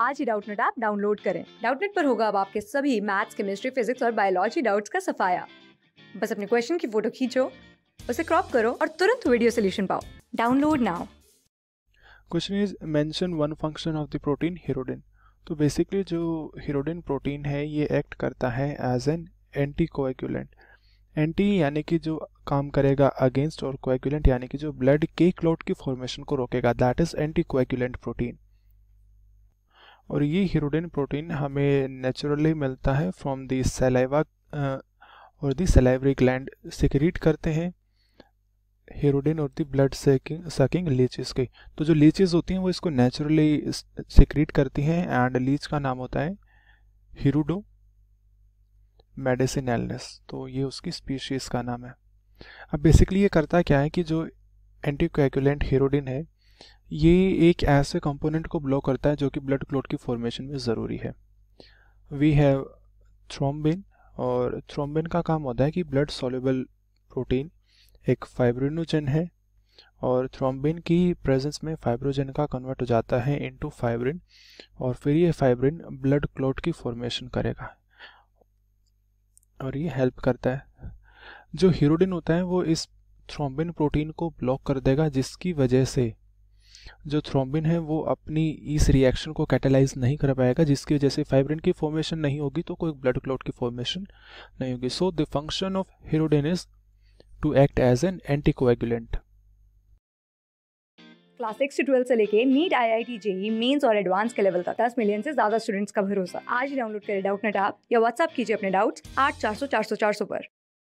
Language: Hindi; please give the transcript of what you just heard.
आज ही डाउटनेट ऐप डाउनलोड करें डाउटनेट पर होगा अब आपके सभी मैथ्स केमिस्ट्री फिजिक्स और बायोलॉजी डाउट्स का सफाया बस अपने क्वेश्चन की फोटो खींचो उसे क्रॉप करो और तुरंत वीडियो सोल्यूशन पाओ download now question is mention one function of the protein hirudin तो बेसिकली जो हीरोडिन प्रोटीन है ये एक्ट करता है as an anti coagulant anti यानी कि जो काम करेगा अगेंस्ट और कोएगुलेंट यानी कि जो ब्लड के क्लॉट की फॉर्मेशन को रोकेगा that is anti coagulant protein और ये हीरोडिन प्रोटीन हमें नेचुरली मिलता है फ्रॉम दी सेलाइवा और दी सेलाइवरी ग्लैंड सिक्रीट करते हैं हीरोडिन और the blood sucking sucking leeches की तो जो लीचेस होती हैं वो इसको नेचुरली सिक्रीट करती हैं एंड लीच का नाम होता है हीरोडो मेडिसिनलनेस तो ये उसकी स्पीशीज़ का नाम है अब बेसिकली ये करता क्या है कि जो एंटीकोगुलेंट हीरोडिन है ये एक ऐसे कंपोनेंट को ब्लॉक करता है जो कि ब्लड क्लोट की फॉर्मेशन में ज़रूरी है वी हैव थ्रोम्बिन और थ्रोम्बिन का काम होता है कि ब्लड सॉल्युबल प्रोटीन एक फाइब्रिनोजन है और थ्रोम्बिन की प्रेजेंस में फाइब्रोजन का कन्वर्ट हो जाता है इनटू फाइब्रिन और फिर ये फाइब्रिन ब्लड क्लोट की फॉर्मेशन करेगा और ये हेल्प करता है जो हीरोडिन होता है वो इस थ्रोम्बिन प्रोटीन को ब्लॉक कर देगा जिसकी वजह से जो थ्रोम्बिन है वो अपनी इस रिएक्शन को कैटेलाइज नहीं कर पाएगा जिसकी वजह से फाइब्रिन की फॉर्मेशन नहीं होगी तो कोई ब्लड क्लॉट की फॉर्मेशन नहीं होगी so the function of hirudin to act as an anti coagulant class six से ट्वेल्व से लेके NEET I I T JEE mains और एडवांस के लेवल का दस मिलियन से ज्यादा स्टूडेंट्स का भरोसा आज डाउनलोड करें डाउट नेट आप या व्हाट्सअप कीजिए अपने डाउट्स आठ चार सौ चार सौ चार सौ पर